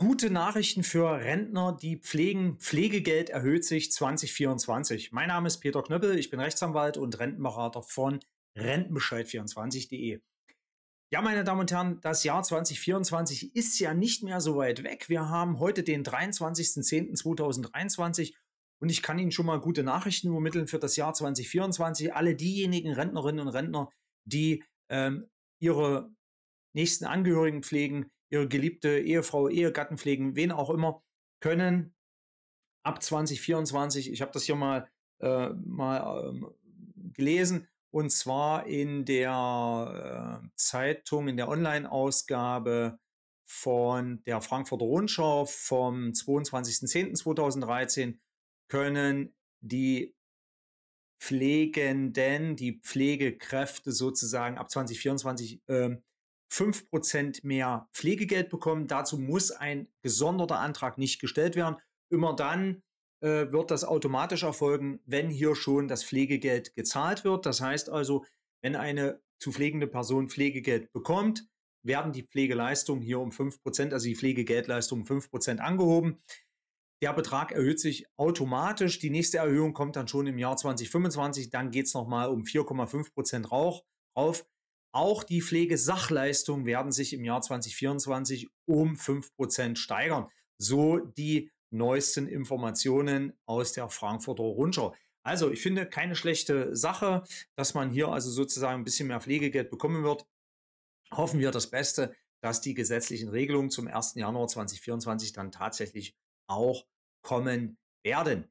Gute Nachrichten für Rentner, die pflegen. Pflegegeld erhöht sich 2024. Mein Name ist Peter Knöppel, ich bin Rechtsanwalt und Rentenberater von rentenbescheid24.de. Ja, meine Damen und Herren, das Jahr 2024 ist ja nicht mehr so weit weg. Wir haben heute den 23.10.2023 und ich kann Ihnen schon mal gute Nachrichten übermitteln für das Jahr 2024. Alle diejenigen Rentnerinnen und Rentner, die ähm, ihre nächsten Angehörigen pflegen, ihre geliebte Ehefrau, Ehegatten pflegen, wen auch immer, können ab 2024, ich habe das hier mal, äh, mal ähm, gelesen, und zwar in der äh, Zeitung, in der Online-Ausgabe von der Frankfurter Rundschau vom 22.10.2013 können die Pflegenden, die Pflegekräfte sozusagen ab 2024 ähm, 5% mehr Pflegegeld bekommen. Dazu muss ein gesonderter Antrag nicht gestellt werden. Immer dann äh, wird das automatisch erfolgen, wenn hier schon das Pflegegeld gezahlt wird. Das heißt also, wenn eine zu pflegende Person Pflegegeld bekommt, werden die Pflegeleistungen hier um 5%, also die Pflegegeldleistungen um 5% angehoben. Der Betrag erhöht sich automatisch. Die nächste Erhöhung kommt dann schon im Jahr 2025. Dann geht es nochmal um 4,5 Prozent rauf. Auch die Pflegesachleistungen werden sich im Jahr 2024 um 5% Prozent steigern. So die neuesten Informationen aus der Frankfurter Rundschau. Also ich finde keine schlechte Sache, dass man hier also sozusagen ein bisschen mehr Pflegegeld bekommen wird. Hoffen wir das Beste, dass die gesetzlichen Regelungen zum 1. Januar 2024 dann tatsächlich auch kommen werden.